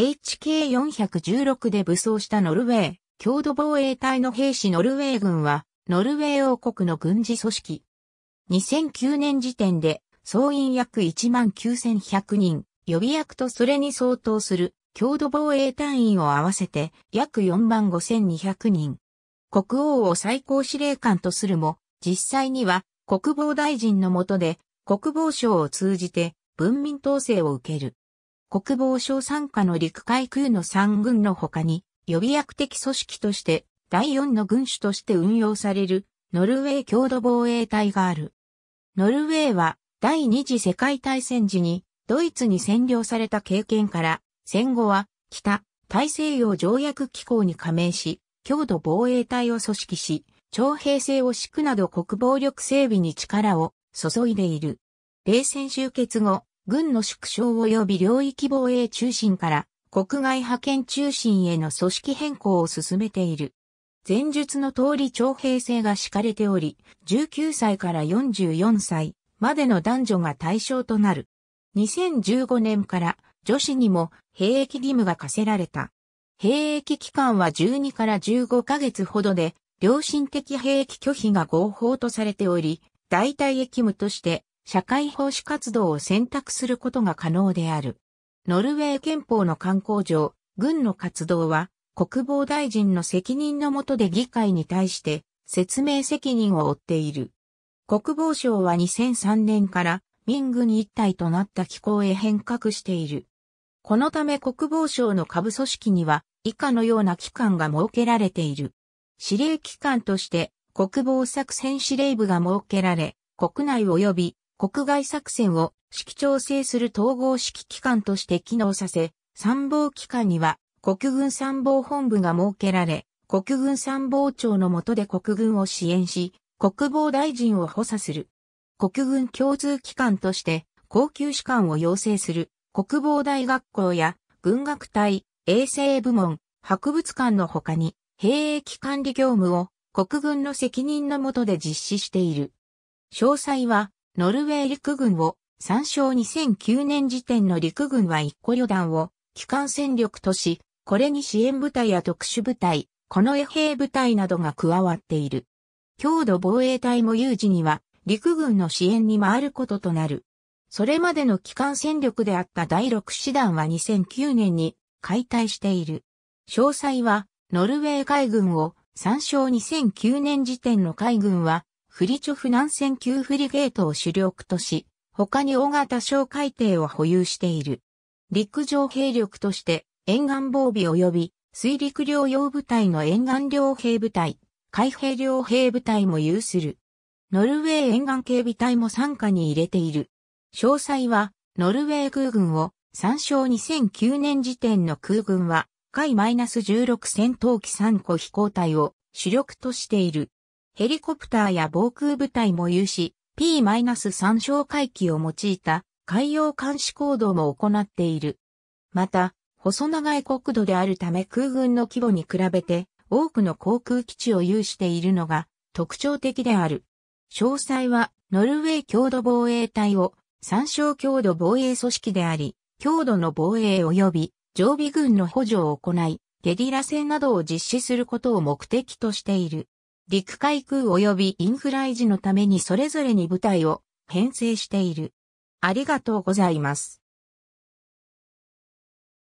HK416 で武装したノルウェー、郷土防衛隊の兵士ノルウェー軍は、ノルウェー王国の軍事組織。2009年時点で、総員約19,100人、予備役とそれに相当する、共同防衛隊員を合わせて、約45,200人。国王を最高司令官とするも、実際には、国防大臣のもとで、国防省を通じて、文民統制を受ける。国防省参加の陸海空の3軍の他に、予備役的組織として、第4の軍種として運用される、ノルウェー共同防衛隊がある。ノルウェーは、第二次世界大戦時に、ドイツに占領された経験から、戦後は、北、大西洋条約機構に加盟し、強度防衛隊を組織し、徴兵制を敷くなど国防力整備に力を注いでいる。冷戦終結後、軍の縮小及び領域防衛中心から国外派遣中心への組織変更を進めている。前述の通り徴兵制が敷かれており、19歳から44歳までの男女が対象となる。2015年から女子にも兵役義務が課せられた。兵役期間は12から15ヶ月ほどで、良心的兵役拒否が合法とされており、代替役務として社会奉仕活動を選択することが可能である。ノルウェー憲法の観光上、軍の活動は国防大臣の責任のもとで議会に対して説明責任を負っている。国防省は2003年から民軍一体となった機構へ変革している。このため国防省の下部組織には以下のような機関が設けられている。司令機関として国防作戦司令部が設けられ、国内及び国外作戦を指揮調整する統合指揮機関として機能させ、参謀機関には国軍参謀本部が設けられ、国軍参謀長の下で国軍を支援し、国防大臣を補佐する。国軍共通機関として高級士官を養成する国防大学校や軍学隊、衛生部門、博物館の他に兵役管理業務を国軍の責任の下で実施している。詳細はノルウェー陸軍を、参照2009年時点の陸軍は一個旅団を、機関戦力とし、これに支援部隊や特殊部隊、この衛兵部隊などが加わっている。強度防衛隊も有事には、陸軍の支援に回ることとなる。それまでの機関戦力であった第6師団は2009年に解体している。詳細は、ノルウェー海軍を、参照2009年時点の海軍は、フリチョフ南線級フリゲートを主力とし、他に大型小海艇を保有している。陸上兵力として沿岸防備及び水陸両用部隊の沿岸両兵部隊、海兵両兵部隊も有する。ノルウェー沿岸警備隊も参加に入れている。詳細は、ノルウェー空軍を参照2009年時点の空軍は、海 -16 戦闘機3個飛行隊を主力としている。ヘリコプターや防空部隊も有し、P-3 哨戒機を用いた海洋監視行動も行っている。また、細長い国土であるため空軍の規模に比べて多くの航空基地を有しているのが特徴的である。詳細はノルウェー郷土防衛隊を参照郷土防衛組織であり、郷土の防衛及び常備軍の補助を行い、ゲリラ戦などを実施することを目的としている。陸海空及びインフラ維持のためにそれぞれに部隊を編成している。ありがとうございます。